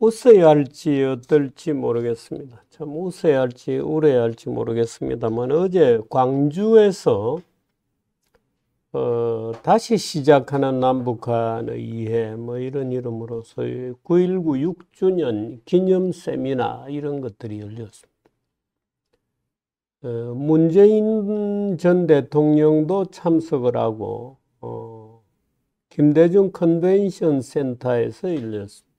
웃어야 할지 어떨지 모르겠습니다. 참 웃어야 할지 울어야 할지 모르겠습니다만 어제 광주에서 어, 다시 시작하는 남북한의 이해 뭐 이런 이름으로 소위 9.19 6주년 기념 세미나 이런 것들이 열렸습니다. 어, 문재인 전 대통령도 참석을 하고 어, 김대중 컨벤션 센터에서 열렸습니다.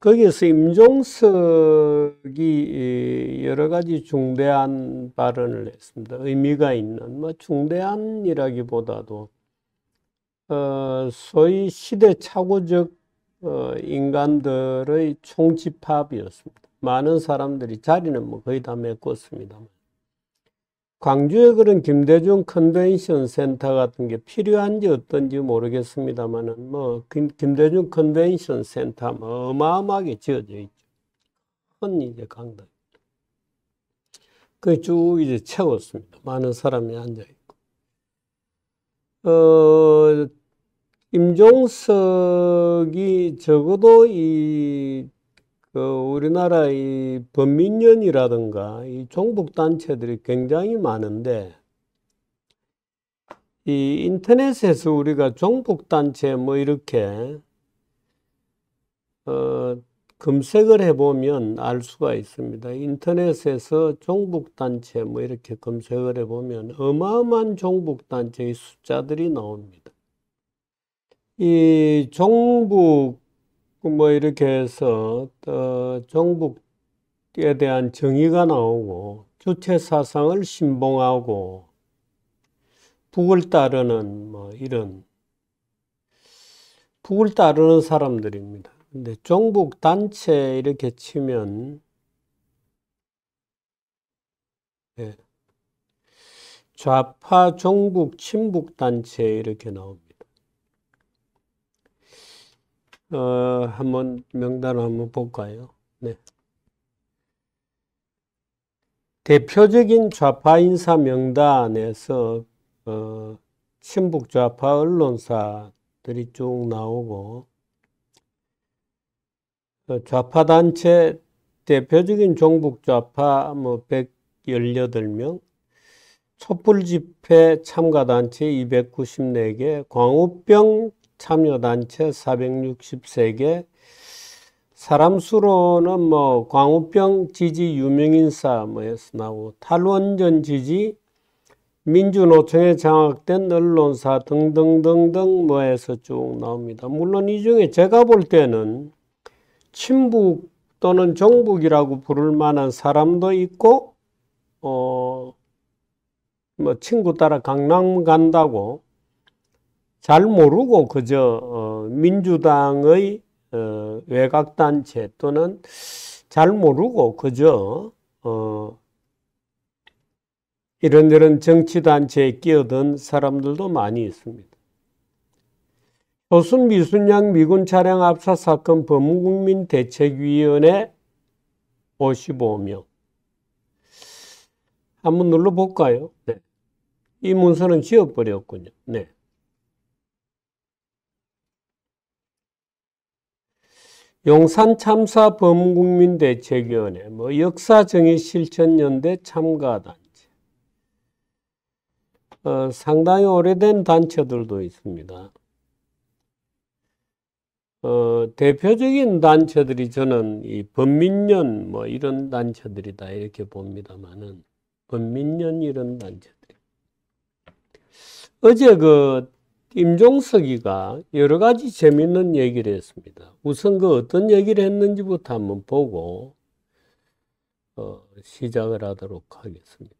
거기에서 임종석이 여러 가지 중대한 발언을 했습니다. 의미가 있는, 뭐 중대한이라기보다도, 어, 소위 시대착오적 어, 인간들의 총집합이었습니다. 많은 사람들이 자리는 뭐 거의 다 메꿨습니다만. 광주에 그런 김대중 컨벤션 센터 같은 게 필요한지 어떤지 모르겠습니다만은 뭐 김, 대중 컨벤션 센터 뭐 어마어마하게 지어져 있죠. 큰 이제 강당. 그쭉 이제 채웠습니다. 많은 사람이 앉아 있고. 어 임종석이 적어도 이그 우리나라 이 범민련이라든가 이 종북 단체들이 굉장히 많은데 이 인터넷에서 우리가 종북 단체 뭐 이렇게 어 검색을 해보면 알 수가 있습니다. 인터넷에서 종북단체 뭐 이렇게 검색을 해보면 어마어마한 종북단체의 숫자들이 나옵니다. 이 종북 뭐 이렇게 해서 어, 종북에 대한 정의가 나오고 주체 사상을 신봉하고 북을 따르는 뭐 이런 북을 따르는 사람들입니다. 근데 종북 단체 이렇게 치면 네. 좌파 종북 친북 단체 이렇게 나옵니다. 어, 한 번 명단을 한번 볼까요? 네. 대표적인 좌파 인사 명단에서 어, 친북 좌파 언론사들이 쭉 나오고 어, 좌파 단체 대표적인 종북 좌파 뭐 118명, 촛불 집회 참가 단체 294개, 광우병 참여단체 463개 사람 수로는 뭐 광우병 지지 유명인사 뭐 해서 나고 탈원전 지지 민주노총에 장악된 언론사 등등등등 뭐 해서 쭉 나옵니다. 물론 이 중에 제가 볼 때는 친북 또는 정북이라고 부를 만한 사람도 있고 어뭐 친구 따라 강남 간다고 잘 모르고 그저 어, 민주당의 어, 외곽단체 또는 잘 모르고 그저 어, 이런저런 정치단체에 끼어든 사람들도 많이 있습니다. 조순 미순양 미군 차량 압사 사건 범국민 대책위원회 55명. 한번 눌러볼까요? 네. 이 문서는 지워버렸군요. 네. 용산 참사 범국민 대책위원회, 뭐 역사 정의 실천 연대 참가 단체, 어, 상당히 오래된 단체들도 있습니다. 어, 대표적인 단체들이 저는 이 범민련 뭐 이런 단체들이다 이렇게 봅니다만은 범민련 이런 단체들. 어제 그 임종석이가 여러 가지 재밌는 얘기를 했습니다. 우선 그 어떤 얘기를 했는지부터 한번 보고 어, 시작을 하도록 하겠습니다.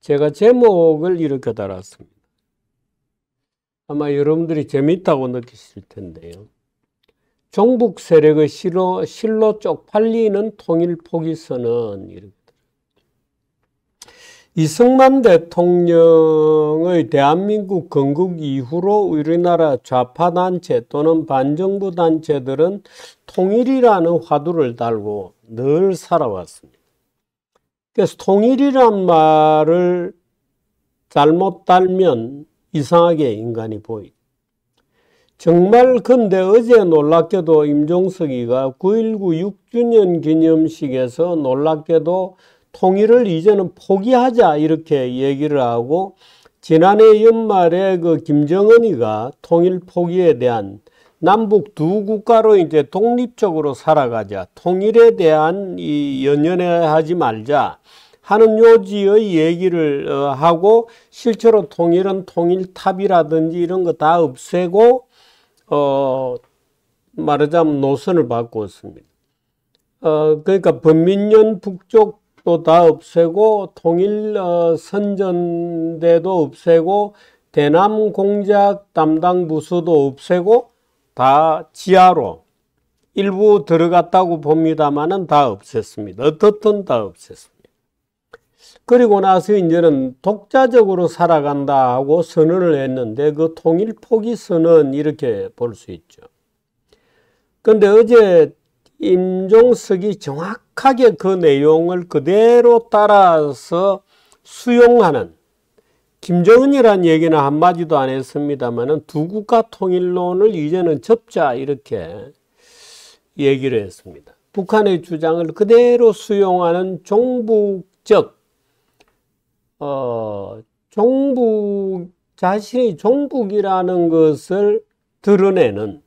제가 제목을 이렇게 달았습니다. 아마 여러분들이 재밌다고 느끼실 텐데요. 종북 세력의 실로, 실로 쪽팔리는 통일 포기선언 이렇게 이승만 대통령의 대한민국 건국 이후로 우리나라 좌파단체 또는 반정부단체들은 통일이라는 화두를 달고 늘 살아왔습니다. 그래서 통일이란 말을 잘못 달면 이상하게 인간이 보인다. 정말 근데 어제 놀랍게도 임종석이가 9.19 6주년 기념식에서 놀랍게도 통일을 이제는 포기하자 이렇게 얘기를 하고 지난해 연말에 그 김정은이가 통일 포기에 대한 남북 두 국가로 이제 독립적으로 살아가자 통일에 대한 이 연연해하지 말자 하는 요지의 얘기를 어, 하고 실제로 통일은 통일탑이라든지 이런 거 다 없애고 어 말하자면 노선을 바꾸었습니다. 어 그러니까 범민년 북쪽 또다 없애고 통일 어, 선전대도 없애고 대남 공작 담당 부서도 없애고 다 지하로 일부 들어갔다고 봅니다만은 다 없앴습니다. 어떻든 다 없앴습니다. 그리고 나서 이제는 독자적으로 살아간다 하고 선언을 했는데 그 통일 포기 선언 이렇게 볼 수 있죠. 근데 어제 임종석이 정확하게 그 내용을 그대로 따라서 수용하는 김정은이란 얘기는 한마디도 안 했습니다만 두 국가 통일론을 이제는 접자 이렇게 얘기를 했습니다. 북한의 주장을 그대로 수용하는 종북적 어, 종북 자신이 종북이라는 것을 드러내는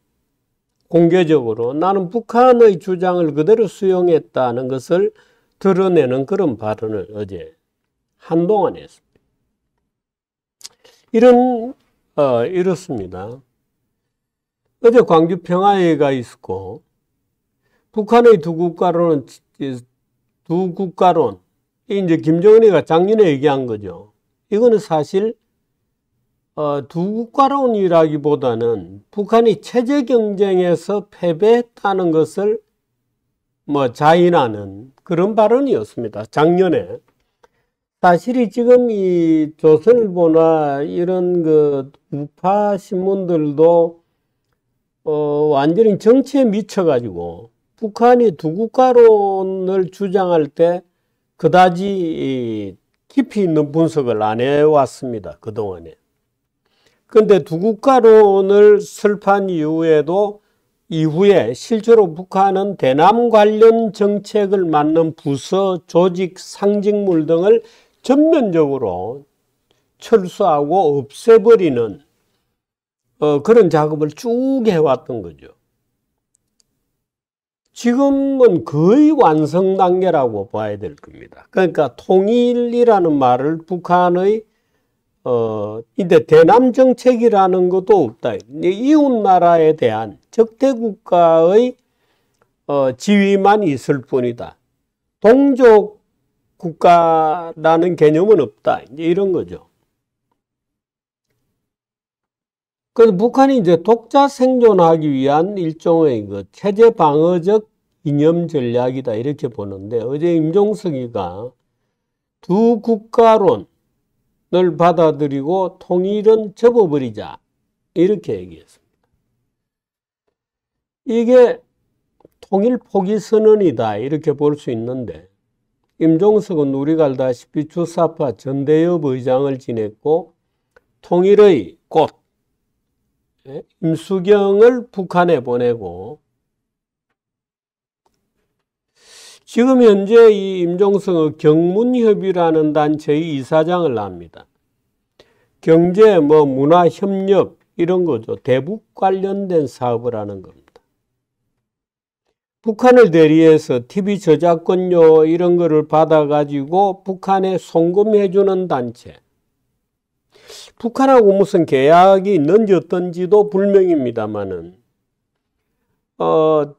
공개적으로 나는 북한의 주장을 그대로 수용했다는 것을 드러내는 그런 발언을 어제 한동안 했습니다. 이런 어, 이렇습니다. 어제 광주 평화회가 있었고 북한의 두 국가론 두 국가론 이제 김정은이가 작년에 얘기한 거죠. 이거는 사실 어, 두 국가론이라기보다는 북한이 체제 경쟁에서 패배했다는 것을 뭐 자인하는 그런 발언이었습니다. 작년에. 사실이 지금 이 조선일보나 이런 그 우파 신문들도 어, 완전히 정치에 미쳐가지고 북한이 두 국가론을 주장할 때 그다지 깊이 있는 분석을 안 해왔습니다. 그동안에. 근데 두국가론을 설판 이후에도 이후에 실제로 북한은 대남 관련 정책을 맡는 부서, 조직, 상징물 등을 전면적으로 철수하고 없애버리는 어, 그런 작업을 쭉 해왔던 거죠. 지금은 거의 완성 단계라고 봐야 될 겁니다. 그러니까 통일이라는 말을 북한의 어, 이제 대남 정책이라는 것도 없다. 이웃 나라에 대한 적대 국가의 어, 지위만 있을 뿐이다. 동족 국가라는 개념은 없다. 이제 이런 거죠. 그래서 북한이 이제 독자 생존하기 위한 일종의 그 체제 방어적 이념 전략이다 이렇게 보는데 어제 임종석이가 두 국가론 늘 받아들이고 통일은 접어버리자. 이렇게 얘기했습니다. 이게 통일 포기 선언이다. 이렇게 볼 수 있는데, 임종석은 우리가 알다시피 주사파 전대협 의장을 지냈고, 통일의 꽃, 예, 임수경을 북한에 보내고, 지금 현재 이 임종성의 경문협의라는 단체의 이사장을 합니다. 경제, 뭐 문화 협력 이런 거죠. 대북 관련된 사업을 하는 겁니다. 북한을 대리해서 TV 저작권료 이런 거를 받아가지고 북한에 송금해주는 단체. 북한하고 무슨 계약이 있는지 어떤지도 불명입니다만은, 어,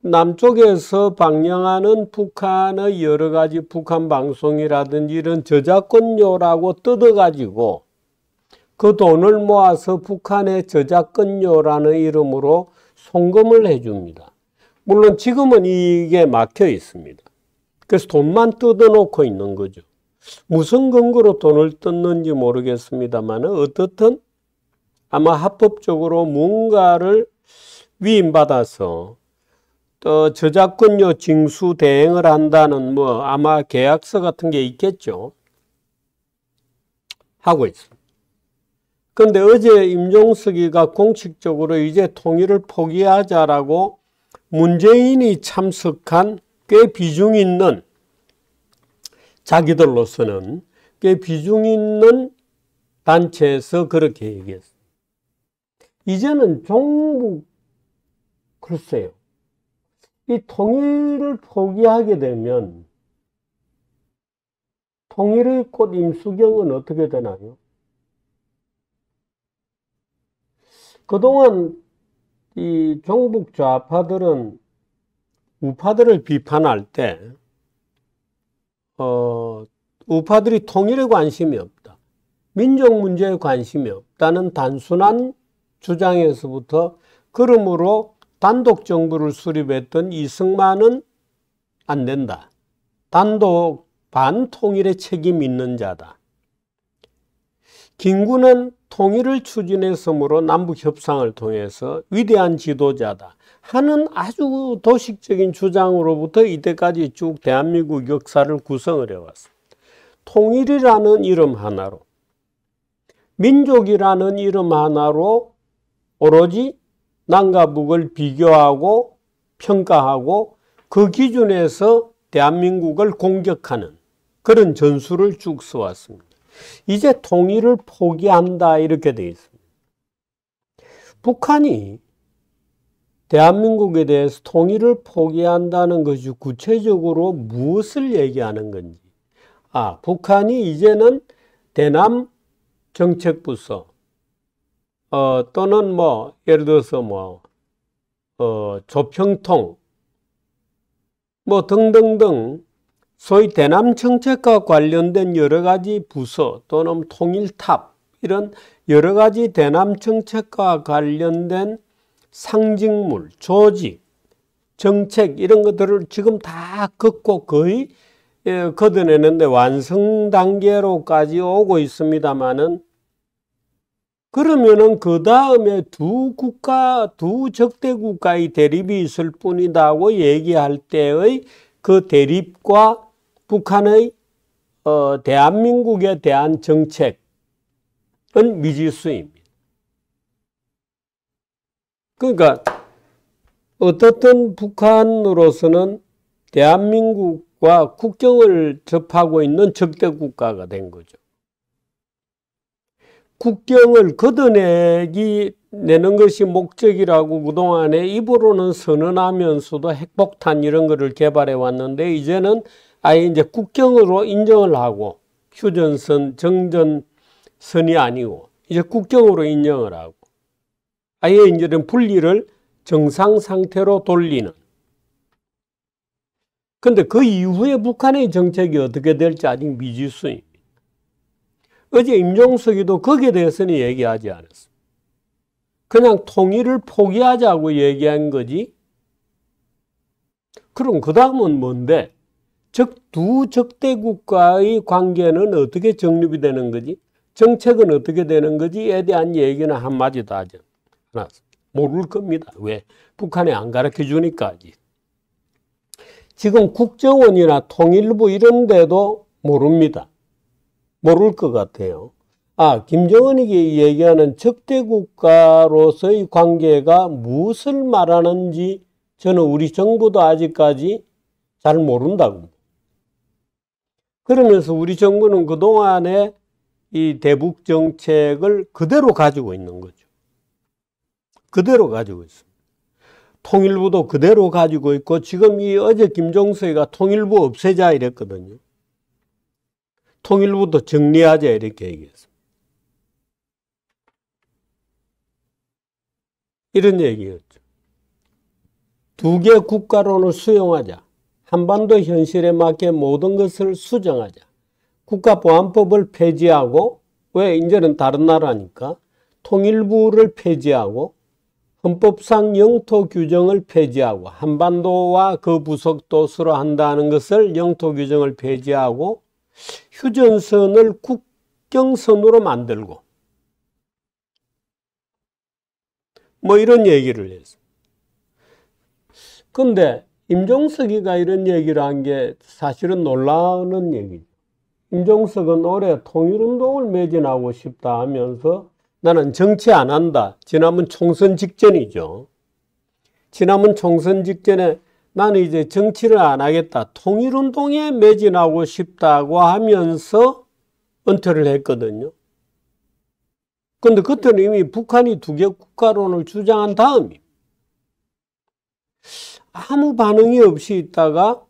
남쪽에서 방영하는 북한의 여러 가지 북한 방송이라든지 이런 저작권료라고 뜯어가지고 그 돈을 모아서 북한의 저작권료라는 이름으로 송금을 해줍니다. 물론 지금은 이게 막혀 있습니다. 그래서 돈만 뜯어놓고 있는 거죠. 무슨 근거로 돈을 뜯는지 모르겠습니다만 어떻든 아마 합법적으로 뭔가를 위임받아서 또 어, 저작권료 징수 대행을 한다는 뭐 아마 계약서 같은 게 있겠죠. 하고 있습니다. 그런데 어제 임종석이가 공식적으로 이제 통일을 포기하자라고 문재인이 참석한 꽤 비중 있는 자기들로서는 꽤 비중 있는 단체에서 그렇게 얘기했어요. 이제는 종북 글쎄요. 이 통일을 포기하게 되면 통일의 꽃 임수경은 어떻게 되나요? 그동안 이 종북 좌파들은 우파들을 비판할 때, 어, 우파들이 통일에 관심이 없다. 민족 문제에 관심이 없다는 단순한 주장에서부터 그러므로 단독 정부를 수립했던 이승만은 안 된다. 단독 반통일의 책임 있는 자다. 김구는 통일을 추진했으므로 남북협상을 통해서 위대한 지도자다 하는 아주 도식적인 주장으로부터 이때까지 쭉 대한민국 역사를 구성을 해왔습니다. 통일이라는 이름 하나로 민족이라는 이름 하나로 오로지 남과 북을 비교하고 평가하고 그 기준에서 대한민국을 공격하는 그런 전술을 쭉 써왔습니다. 이제 통일을 포기한다 이렇게 되어 있습니다. 북한이 대한민국에 대해서 통일을 포기한다는 것이 구체적으로 무엇을 얘기하는 건지. 아, 북한이 이제는 대남 정책부서, 어, 또는 뭐 예를 들어서 뭐 어, 조평통 뭐 등등등 소위 대남 정책과 관련된 여러 가지 부서 또는 통일탑 이런 여러 가지 대남 정책과 관련된 상징물, 조직, 정책 이런 것들을 지금 다 걷고 거의 예, 걷어내는데 완성 단계로까지 오고 있습니다만은 그러면은 그 다음에 두 국가, 두 적대 국가의 대립이 있을 뿐이다고 얘기할 때의 그 대립과 북한의 어, 대한민국에 대한 정책은 미지수입니다. 그러니까 어떻든 북한으로서는 대한민국과 국경을 접하고 있는 적대 국가가 된 거죠. 국경을 걷어내기 내는 것이 목적이라고 그동안에 입으로는 선언하면서도 핵폭탄 이런 거를 개발해 왔는데 이제는 아예 이제 국경으로 인정을 하고 휴전선, 정전선이 아니고 이제 국경으로 인정을 하고 아예 이제 는 분리를 정상 상태로 돌리는 근데 그 이후에 북한의 정책이 어떻게 될지 아직 미지수입니다. 어제 임종석이도 거기에 대해서는 얘기하지 않았습니다. 그냥 통일을 포기하자고 얘기한 거지. 그럼 그 다음은 뭔데? 적, 두 적대국과의 관계는 어떻게 정립이 되는 거지? 정책은 어떻게 되는 거지에 대한 얘기는 한마디도 하지 않았습니 모를 겁니다. 왜? 북한에 안 가르쳐 주니까. 지금 국정원이나 통일부 이런 데도 모릅니다. 모를 것 같아요. 아, 김정은이 얘기하는 적대국가로서의 관계가 무엇을 말하는지 저는 우리 정부도 아직까지 잘 모른다고. 그러면서 우리 정부는 그동안에 이 대북 정책을 그대로 가지고 있는 거죠. 그대로 가지고 있습니다. 통일부도 그대로 가지고 있고 지금 이 어제 김종수가 통일부 없애자 이랬거든요. 통일부터 정리하자 이렇게 얘기했습니다. 이런 얘기였죠. 두 개 국가론을 수용하자. 한반도 현실에 맞게 모든 것을 수정하자. 국가보안법을 폐지하고 왜 이제는 다른 나라니까 통일부를 폐지하고 헌법상 영토 규정을 폐지하고 한반도와 그 부속도 수로 한다는 것을 영토 규정을 폐지하고 휴전선을 국경선으로 만들고 뭐 이런 얘기를 했어. 근데 임종석이가 이런 얘기를 한 게 사실은 놀라는 얘기죠. 임종석은 올해 통일운동을 매진하고 싶다 하면서 나는 정치 안 한다. 지난번 총선 직전이죠. 지난번 총선 직전에 나는 이제 정치를 안 하겠다. 통일운동에 매진하고 싶다고 하면서 은퇴를 했거든요. 근데 그때는 네. 이미 북한이 두 개 국가론을 주장한 다음이 아무 반응이 없이 있다가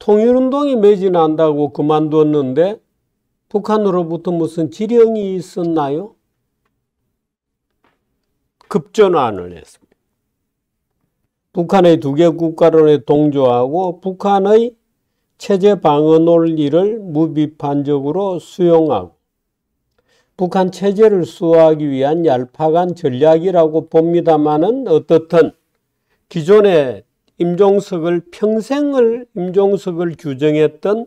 통일운동이 매진한다고 그만뒀는데 북한으로부터 무슨 지령이 있었나요? 급전환을 했어니 북한의 두 개 국가론에 동조하고 북한의 체제 방어 논리를 무비판적으로 수용하고 북한 체제를 수호하기 위한 얄팍한 전략이라고 봅니다만은 어떻든 기존의 임종석을 평생을 임종석을 규정했던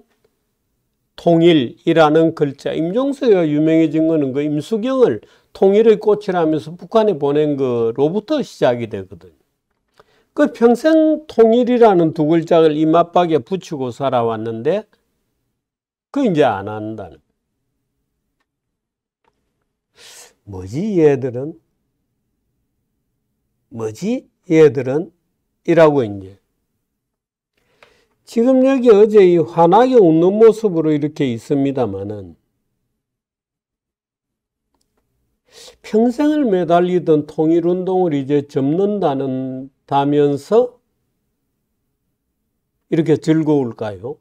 통일이라는 글자 임종석이 유명해진 것은 그 임수경을 통일의 꽃이라면서 북한에 보낸 거로부터 시작이 되거든요. 그 평생 통일이라는 두 글자를 이맛박에 붙이고 살아왔는데 그 이제 안 한다는 뭐지 얘들은 뭐지 얘들은 이라고 이제 지금 여기 어제 이 환하게 웃는 모습으로 이렇게 있습니다마는 평생을 매달리던 통일운동을 이제 접는다는 다면서 이렇게 즐거울까요?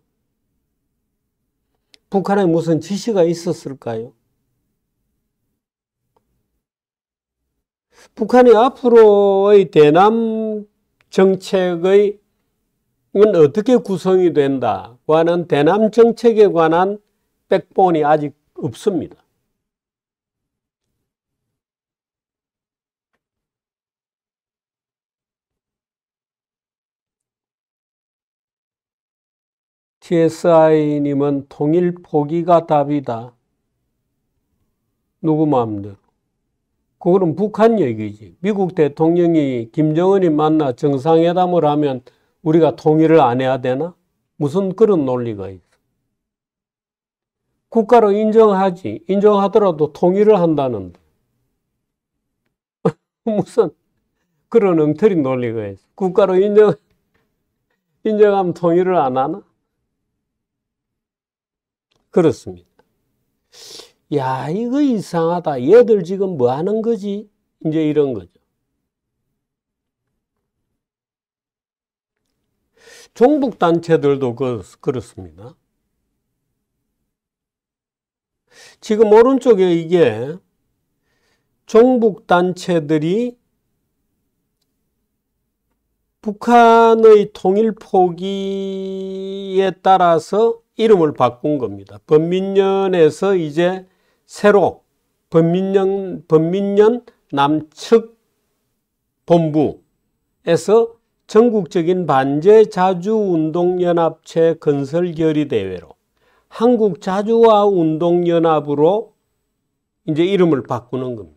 북한에 무슨 지시가 있었을까요? 북한이 앞으로의 대남 정책의 어떻게 구성이 된다고 하 대남 정책에 관한 백본이 아직 없습니다. TSI님은 통일 포기가 답이다. 누구 마음대로. 그거는 북한 얘기지. 미국 대통령이 김정은이 만나 정상회담을 하면 우리가 통일을 안 해야 되나? 무슨 그런 논리가 있어. 국가로 인정하지. 인정하더라도 통일을 한다는데. 무슨 그런 엉터리 논리가 있어. 국가로 인정, 인정하면 통일을 안 하나? 그렇습니다. 야, 이거 이상하다. 얘들 지금 뭐 하는 거지? 이제 이런 거죠. 종북단체들도 그, 그렇습니다. 지금 오른쪽에 이게 종북단체들이 북한의 통일 포기에 따라서 이름을 바꾼 겁니다. 범민년에서 이제 새로 범민년, 범민년 남측 본부에서 전국적인 반제 자주운동연합체 건설 결의대회로 한국 자주화 운동연합으로 이제 이름을 바꾸는 겁니다.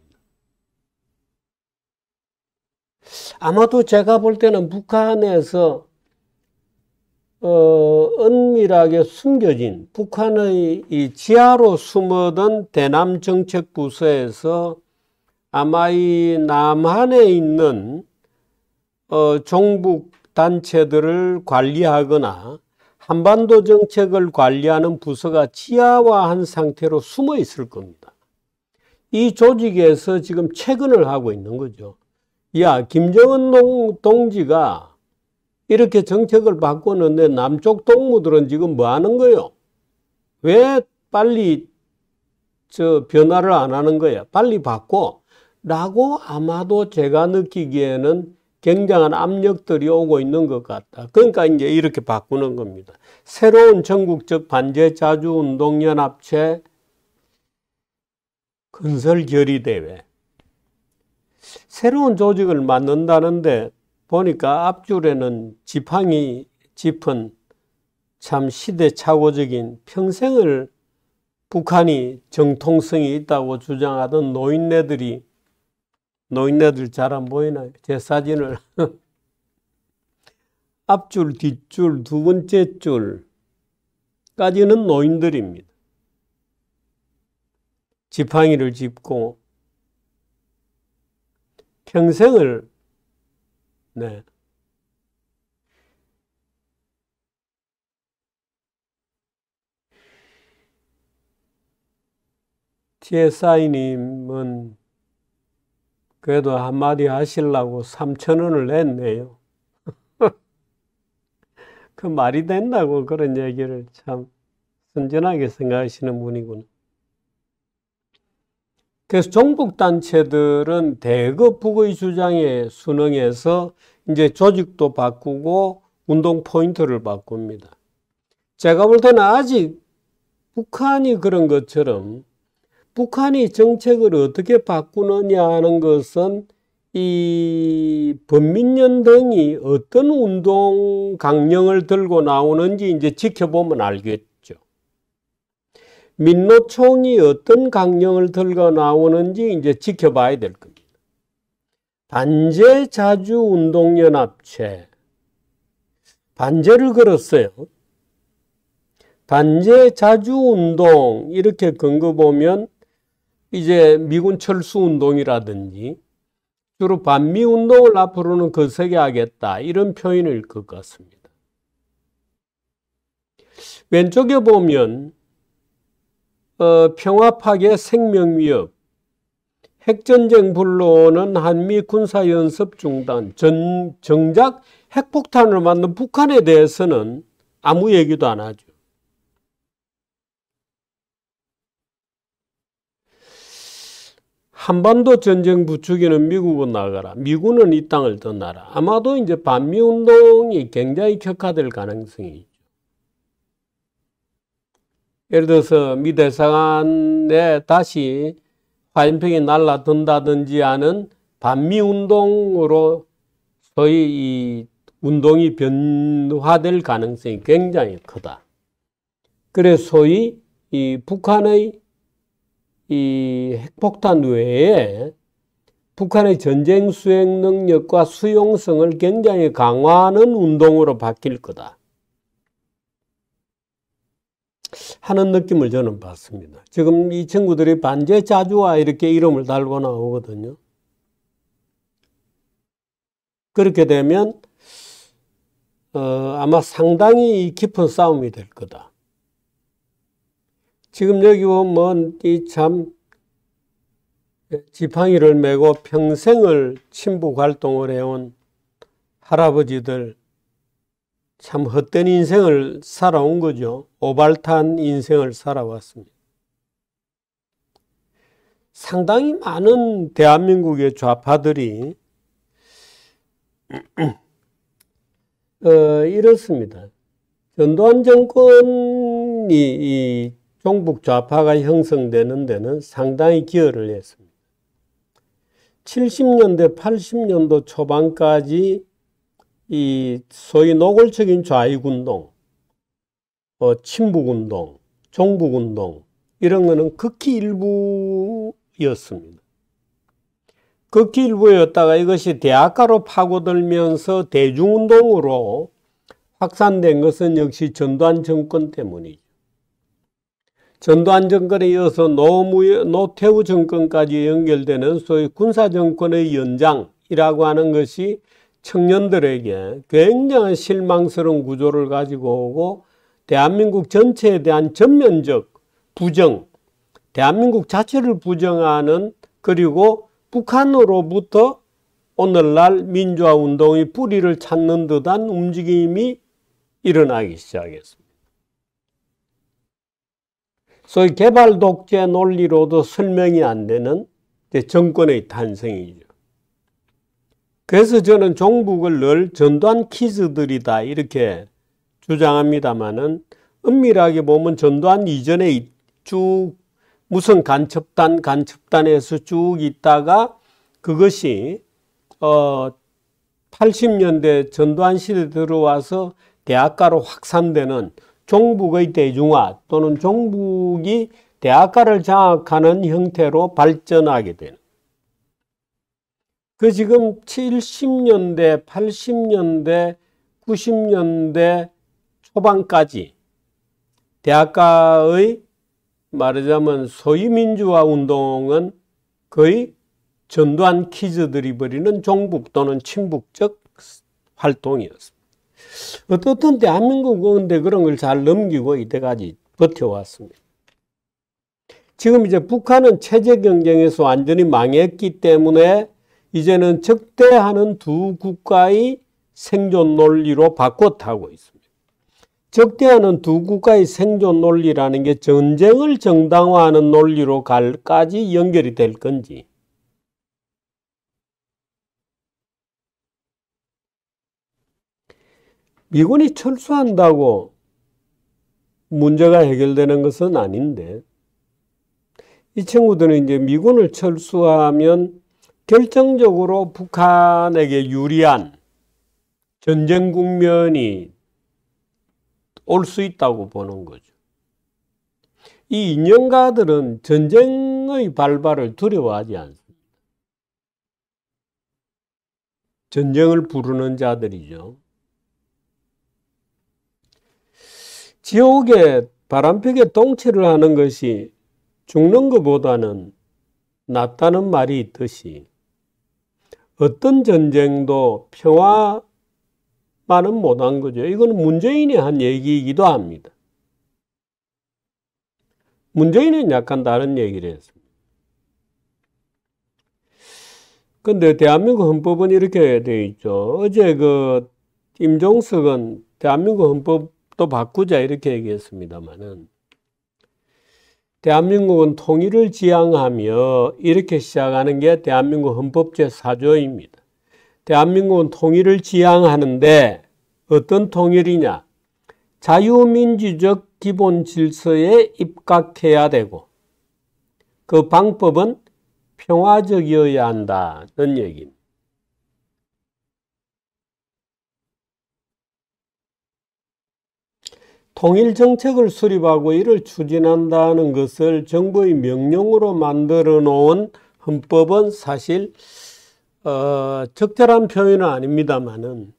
아마도 제가 볼 때는 북한에서 어, 은밀하게 숨겨진 북한의 이 지하로 숨어든 대남 정책 부서에서 아마 이 남한에 있는 어, 종북 단체들을 관리하거나 한반도 정책을 관리하는 부서가 지하화한 상태로 숨어 있을 겁니다. 이 조직에서 지금 채근을 하고 있는 거죠. 야, 김정은 동지가 이렇게 정책을 바꾸는데 남쪽 동무들은 지금 뭐 하는 거요? 왜 빨리 저 변화를 안 하는 거야? 빨리 바꿔. 라고 아마도 제가 느끼기에는 굉장한 압력들이 오고 있는 것 같다. 그러니까 이제 이렇게 바꾸는 겁니다. 새로운 전국적 반제 자주 운동 연합체 건설 결의대회. 새로운 조직을 만든다는데 보니까 앞줄에는 지팡이 짚은 참 시대착오적인 평생을 북한이 정통성이 있다고 주장하던 노인네들이 노인네들 잘 안 보이나요? 제 사진을 앞줄, 뒷줄, 두 번째 줄까지는 노인들입니다. 지팡이를 짚고 평생을 네. t 사 i 님은 그래도 한마디 하시려고 3천원을 냈네요. 그 말이 된다고 그런 얘기를 참순전하게 생각하시는 분이군나 그래서 종북단체들은 대거북의 주장에 순응해서 이제 조직도 바꾸고 운동 포인트를 바꿉니다. 제가 볼 때는 아직 북한이 그런 것처럼 북한이 정책을 어떻게 바꾸느냐 하는 것은 이범민연등이 어떤 운동 강령을 들고 나오는지 이제 지켜보면 알겠죠. 민노총이 어떤 강령을 들고 나오는지 이제 지켜봐야 될 겁니다. 반제 자주 운동연합체 반제를 걸었어요. 반제 자주 운동 이렇게 근거 보면 이제 미군 철수 운동이라든지 주로 반미 운동을 앞으로는 거세게 하겠다 이런 표현일 것 같습니다. 왼쪽에 보면 어, 평화 파괴 생명 위협, 핵전쟁 불러오는 한미 군사연습 중단, 전, 정작 핵폭탄을 만든 북한에 대해서는 아무 얘기도 안 하죠. 한반도 전쟁 부추기는 미국은 나가라. 미군은 이 땅을 떠나라. 아마도 이제 반미운동이 굉장히 격화될 가능성이 있죠. 예를 들어서 미대사관에 다시 화염병이 날라든다든지 하는 반미운동으로 소위 이 운동이 변화될 가능성이 굉장히 크다. 그래서 소위 이 북한의 이 핵폭탄 외에 북한의 전쟁 수행 능력과 수용성을 굉장히 강화하는 운동으로 바뀔 거다. 하는 느낌을 저는 받습니다. 지금 이 친구들이 반제 자주와 이렇게 이름을 달고 나오거든요. 그렇게 되면 어, 아마 상당히 깊은 싸움이 될 거다. 지금 여기 보면 이 참 지팡이를 메고 평생을 친북 활동을 해온 할아버지들 참 헛된 인생을 살아온 거죠. 오발탄 인생을 살아왔습니다. 상당히 많은 대한민국의 좌파들이 어, 이렇습니다. 전두환 정권이 이 종북 좌파가 형성되는 데는 상당히 기여를 했습니다. 70년대, 80년도 초반까지 이 소위 노골적인 좌익운동, 어, 친북운동, 종북운동 이런 거는 극히 일부였습니다. 극히 일부였다가 이것이 대학가로 파고들면서 대중운동으로 확산된 것은 역시 전두환 정권 때문이죠. 전두환 정권에 이어서 노무 노태우 정권까지 연결되는 소위 군사정권의 연장이라고 하는 것이 청년들에게 굉장한 실망스러운 구조를 가지고 오고 대한민국 전체에 대한 전면적 부정, 대한민국 자체를 부정하는 그리고 북한으로부터 오늘날 민주화 운동의 뿌리를 찾는 듯한 움직임이 일어나기 시작했습니다. 소위 개발 독재 논리로도 설명이 안 되는 정권의 탄생이죠. 그래서 저는 종북을 늘 전두환 키즈들이다 이렇게 주장합니다마는 은밀하게 보면 전두환 이전에 쭉 무슨 간첩단 간첩단에서 쭉 있다가 그것이 어 80년대 전두환 시대 들어와서 대학가로 확산되는 종북의 대중화 또는 종북이 대학가를 장악하는 형태로 발전하게 되는 그 지금 70년대, 80년대, 90년대 초반까지 대학가의 말하자면 소위 민주화 운동은 거의 전두환 키즈들이 벌이는 종북 또는 친북적 활동이었습니다. 어떻든 대한민국은 근데 그런 걸 잘 넘기고 이때까지 버텨왔습니다. 지금 이제 북한은 체제 경쟁에서 완전히 망했기 때문에 이제는 적대하는 두 국가의 생존 논리로 바꿔타고 있습니다. 적대하는 두 국가의 생존 논리라는 게 전쟁을 정당화하는 논리로 갈까지 연결이 될 건지 미군이 철수한다고 문제가 해결되는 것은 아닌데 이 친구들은 이제 미군을 철수하면 결정적으로 북한에게 유리한 전쟁 국면이 올 수 있다고 보는 거죠. 이 인연가들은 전쟁의 발발을 두려워하지 않습니다. 전쟁을 부르는 자들이죠. 지옥에 바람피게 동체를 하는 것이 죽는 것보다는 낫다는 말이 있듯이 어떤 전쟁도 평화만은 못한 거죠. 이건 문재인이 한 얘기이기도 합니다. 문재인은 약간 다른 얘기를 했습니다. 근데 대한민국 헌법은 이렇게 되어 있죠. 어제 그 임종석은 대한민국 헌법도 바꾸자 이렇게 얘기했습니다만은 대한민국은 통일을 지향하며 이렇게 시작하는 게 대한민국 헌법 제4조입니다. 대한민국은 통일을 지향하는데 어떤 통일이냐? 자유민주적 기본 질서에 입각해야 되고 그 방법은 평화적이어야 한다는 얘기입니다. 통일 정책을 수립하고 이를 추진한다는 것을 정부의 명령으로 만들어 놓은 헌법은 사실 어, 적절한 표현은 아닙니다만은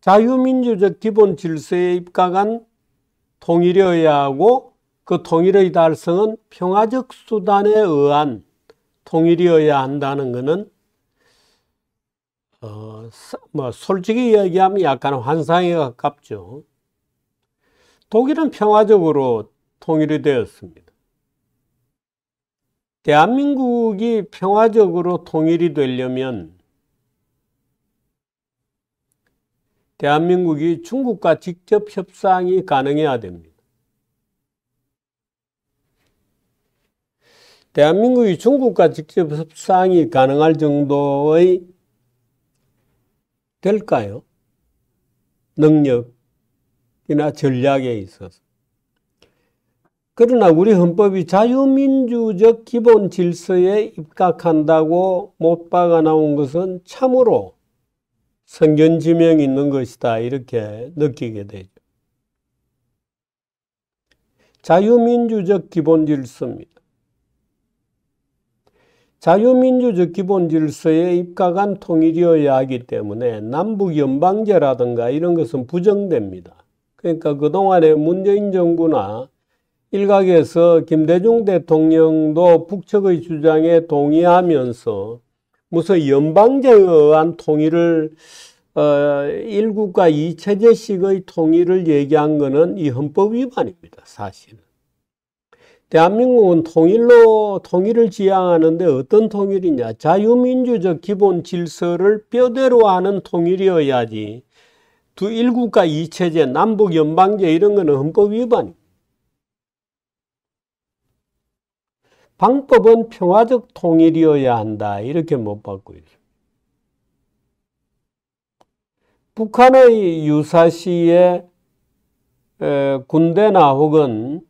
자유민주적 기본 질서에 입각한 통일이어야 하고 그 통일의 달성은 평화적 수단에 의한 통일이어야 한다는 것은 어, 뭐 솔직히 얘기하면 약간 환상에 가깝죠. 독일은 평화적으로 통일이 되었습니다. 대한민국이 평화적으로 통일이 되려면 대한민국이 중국과 직접 협상이 가능해야 됩니다. 대한민국이 중국과 직접 협상이 가능할 정도의 될까요? 능력, 이나 전략에 있어서. 그러나 우리 헌법이 자유민주적 기본 질서에 입각한다고 못 박아 나온 것은 참으로 선견지명이 있는 것이다. 이렇게 느끼게 되죠. 자유민주적 기본 질서입니다. 자유민주적 기본 질서에 입각한 통일이어야 하기 때문에 남북연방제라든가 이런 것은 부정됩니다. 그러니까 그동안에 문재인 정부나 일각에서 김대중 대통령도 북측의 주장에 동의하면서 무슨 연방제에 의한 통일을 어, 일국과 이체제식의 통일을 얘기한 것은 이 헌법 위반입니다. 사실은. 대한민국은 통일로 통일을 지향하는데 어떤 통일이냐? 자유민주적 기본 질서를 뼈대로 하는 통일이어야지 두 일국가 이체제, 남북 연방제 이런 거는 헌법 위반. 방법은 평화적 통일이어야 한다. 이렇게 못 받고 있어요. 북한의 유사시에 군대나 혹은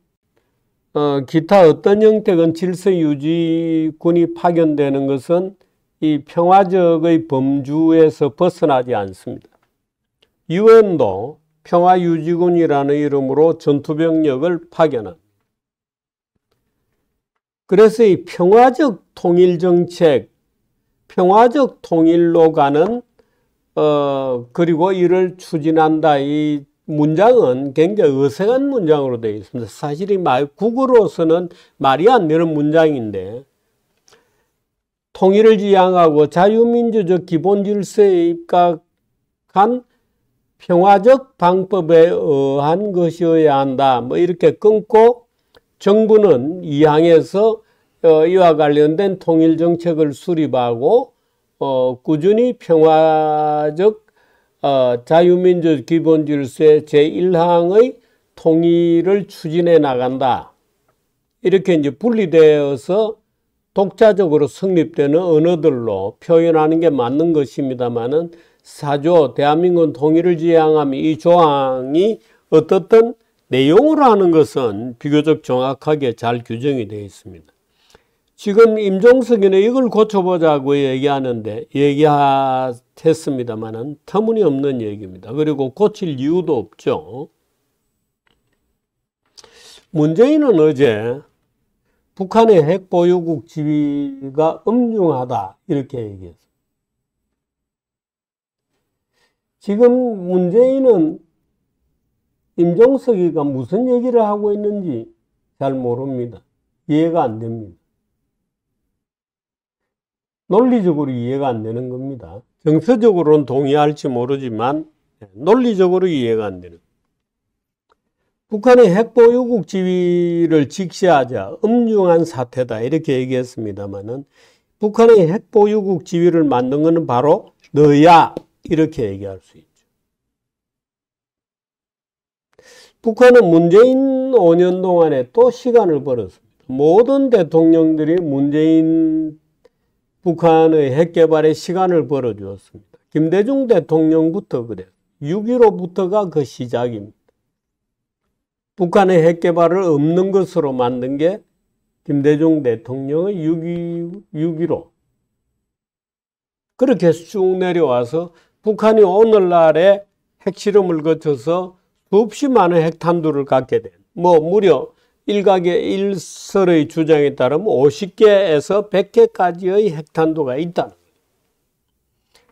어, 기타 어떤 형태건 질서유지군이 파견되는 것은 이 평화적의 범주에서 벗어나지 않습니다. 유엔도 평화유지군이라는 이름으로 전투병력을 파견한 그래서 이 평화적 통일 정책, 평화적 통일로 가는 어 그리고 이를 추진한다 이 문장은 굉장히 어색한 문장으로 되어 있습니다. 사실 이말 국으로서는 말이 안 되는 문장인데 통일을 지향하고 자유민주적 기본 질서에 입각한 평화적 방법에 의한 것이어야 한다. 뭐 이렇게 끊고 정부는 이 항에서 어, 이와 관련된 통일 정책을 수립하고 어, 꾸준히 평화적 어, 자유민주 주의 기본질서의 제1항의 통일을 추진해 나간다. 이렇게 이제 분리되어서 독자적으로 성립되는 언어들로 표현하는 게 맞는 것입니다만은 사조 대한민국 통일을 지향하며 이 조항이 어떻든 내용으로 하는 것은 비교적 정확하게 잘 규정이 되어 있습니다. 지금 임종석이는 이걸 고쳐보자고 얘기하는데 얘기했습니다만은 터무니없는 얘기입니다. 그리고 고칠 이유도 없죠. 문재인은 어제 북한의 핵 보유국 지위가 엄중하다 이렇게 얘기했어요. 지금 문재인은 임종석이가 무슨 얘기를 하고 있는지 잘 모릅니다. 이해가 안 됩니다. 논리적으로 이해가 안 되는 겁니다. 정서적으로는 동의할지 모르지만 논리적으로 이해가 안 되는. 북한의 핵보유국 지위를 직시하자 엄중한 사태다 이렇게 얘기했습니다마는 북한의 핵보유국 지위를 만든 것은 바로 너야 이렇게 얘기할 수 있죠. 북한은 문재인 5년 동안에 또 시간을 벌었습니다. 모든 대통령들이 문재인 북한의 핵개발에 시간을 벌어주었습니다. 김대중 대통령부터 그래요. 6.15부터가 그 시작입니다. 북한의 핵개발을 없는 것으로 만든 게 김대중 대통령의 6.15. 그렇게 쭉 내려와서 북한이 오늘날에 핵실험을 거쳐서 수없이 많은 핵탄두를 갖게 된, 뭐 무려 일각의 일설의 주장에 따르면 50개에서 100개까지의 핵탄두가 있다.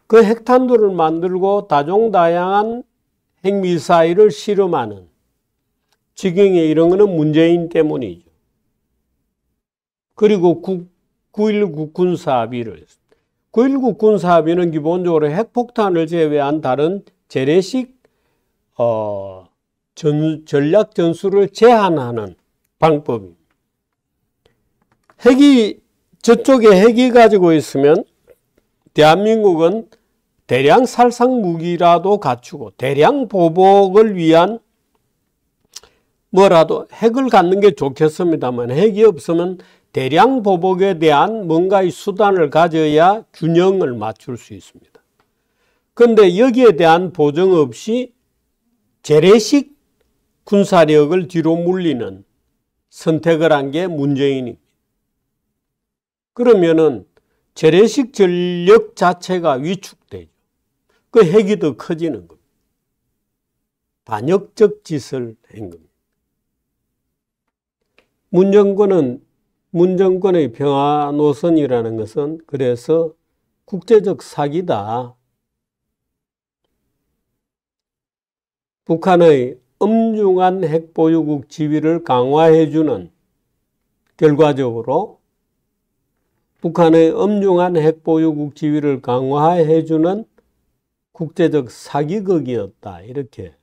그 핵탄두를 만들고 다종다양한 핵미사일을 실험하는 지경에 이런 거는 문재인 때문이죠. 그리고 9.19 군사합의를 9.19 군사합의는 기본적으로 핵폭탄을 제외한 다른 재래식 어, 전, 전략 전술을 제한하는 방법입니다. 핵이 저쪽에 핵이 가지고 있으면 대한민국은 대량 살상 무기라도 갖추고 대량 보복을 위한 뭐라도 핵을 갖는 게 좋겠습니다만 핵이 없으면 대량 보복에 대한 뭔가의 수단을 가져야 균형을 맞출 수 있습니다. 그런데 여기에 대한 보정 없이 재래식 군사력을 뒤로 물리는 선택을 한 게 문재인입니다. 그러면은 재래식 전력 자체가 위축되죠. 그 핵이 더 커지는 겁니다. 반역적 짓을 한 겁니다. 문정권은 문정권의 평화 노선이라는 것은 그래서 국제적 사기다. 북한의 엄중한 핵보유국 지위를 강화해주는 결과적으로 북한의 엄중한 핵보유국 지위를 강화해주는 국제적 사기극이었다. 이렇게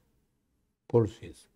볼 수 있습니다.